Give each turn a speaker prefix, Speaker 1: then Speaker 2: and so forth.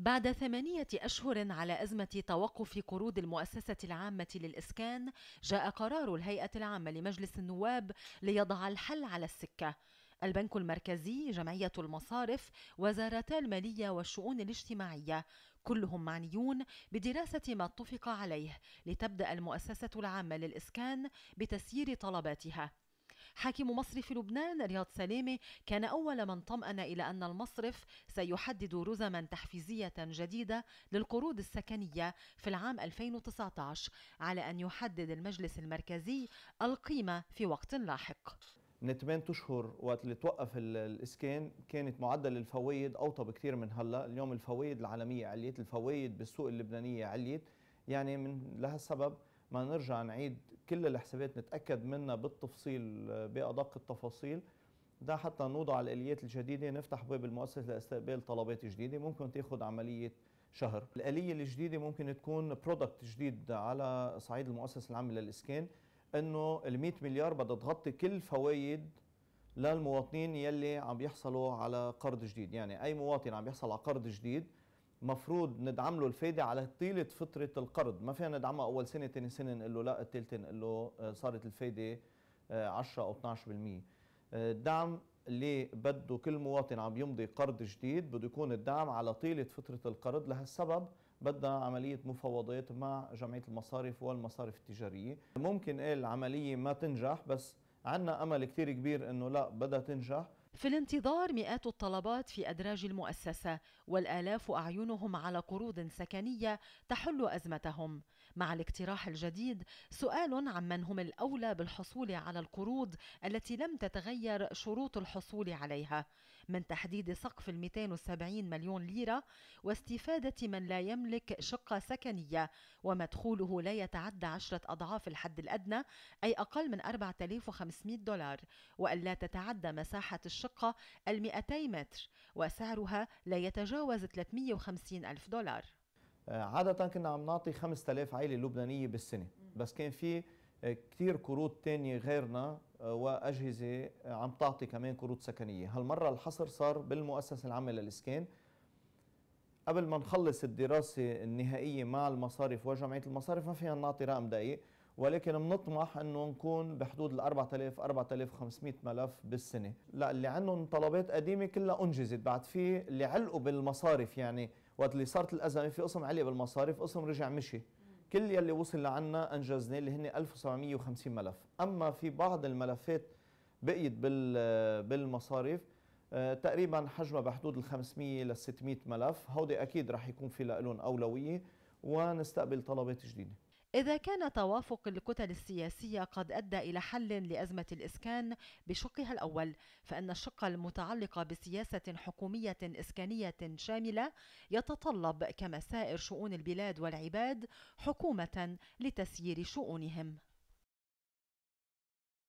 Speaker 1: بعد ثمانية أشهر على أزمة توقف قروض المؤسسة العامة للإسكان جاء قرار الهيئة العامة لمجلس النواب ليضع الحل على السكة البنك المركزي جمعية المصارف وزارتا المالية والشؤون الاجتماعية كلهم معنيون بدراسة ما اتفق عليه لتبدأ المؤسسة العامة للإسكان بتسيير طلباتها حاكم مصرف لبنان رياض سلامة كان أول من طمأن إلى أن المصرف سيحدد رزما تحفيزية جديدة للقروض السكنية في العام 2019 على أن يحدد المجلس المركزي القيمة في وقت لاحق
Speaker 2: من 8 اشهر وقت اللي توقف الاسكان كانت معدل الفوايد اوطى بكثير من هلا، اليوم الفوايد العالميه عليت، الفوايد بالسوق اللبنانيه عليت، يعني من لهالسبب ما نرجع نعيد كل الحسابات نتاكد منها بالتفصيل آه، بادق التفاصيل ده حتى نوضع الاليات الجديده نفتح باب المؤسسه لاستقبال طلبات جديده ممكن تاخذ عمليه شهر الاليه الجديده ممكن تكون برودكت جديد على صعيد المؤسسه العامه للاسكان انه ال مليار بدها تغطي كل فوائد للمواطنين يلي عم يحصلوا على قرض جديد يعني اي مواطن عم يحصل على قرض جديد مفروض ندعم له الفايده على طيله فتره القرض ما فينا ندعمها اول سنه ثاني سنه نقول له لا الثالثه نقول له آه، صارت الفايده 10 آه، او 12% الدعم اللي بده كل مواطن عم يمضي قرض جديد بده يكون الدعم على طيله فتره القرض لهالسبب بدنا عملية مفاوضات مع جمعية المصارف والمصارف التجارية ممكن إيه العملية ما تنجح بس عندنا أمل كتير كبير أنه لا بدها تنجح
Speaker 1: في الانتظار مئات الطلبات في أدراج المؤسسة والآلاف أعينهم على قروض سكنية تحل أزمتهم مع الاقتراح الجديد سؤال عمن هم الأولى بالحصول على القروض التي لم تتغير شروط الحصول عليها من تحديد سقف ال 270 مليون ليرة واستفادة من لا يملك شقة سكنية ومدخوله لا يتعدى عشرة أضعاف الحد الأدنى أي أقل من 4500 دولار وألا تتعدى مساحة الشقة ال 200 متر وسعرها لا يتجاوز 350 ألف دولار
Speaker 2: آه، عادة كنا عم نعطي 5000 عائلة لبنانية بالسنة بس كان في كثير كروت تانية غيرنا آه، وأجهزة آه، عم تعطي كمان كروت سكنية هالمرة الحصر صار بالمؤسسة العامة للإسكان قبل ما نخلص الدراسة النهائية مع المصارف وجمعية المصارف ما فينا نعطي رقم دقيق ولكن بنطمح انه نكون بحدود ال 4000 4500 ملف بالسنه، لا اللي عندهم طلبات قديمه كلها انجزت، بعد في اللي علقوا بالمصارف يعني وقت اللي صارت الازمه في قسم علق بالمصارف، قسم رجع مشي، كل يلي وصل لعنا انجزناه اللي هن 1750 ملف اما في بعض الملفات بقيت بالمصارف آه، تقريبا حجمها بحدود ال 500 لل 600 ملف هودي اكيد رح يكون في لهم اولويه ونستقبل طلبات جديده
Speaker 1: إذا كان توافق الكتل السياسية قد أدى إلى حل لأزمة الإسكان بشقها الأول، فإن الشق المتعلق بسياسة حكومية إسكانية شاملة يتطلب كمسائر شؤون البلاد والعباد حكومة لتسيير شؤونهم.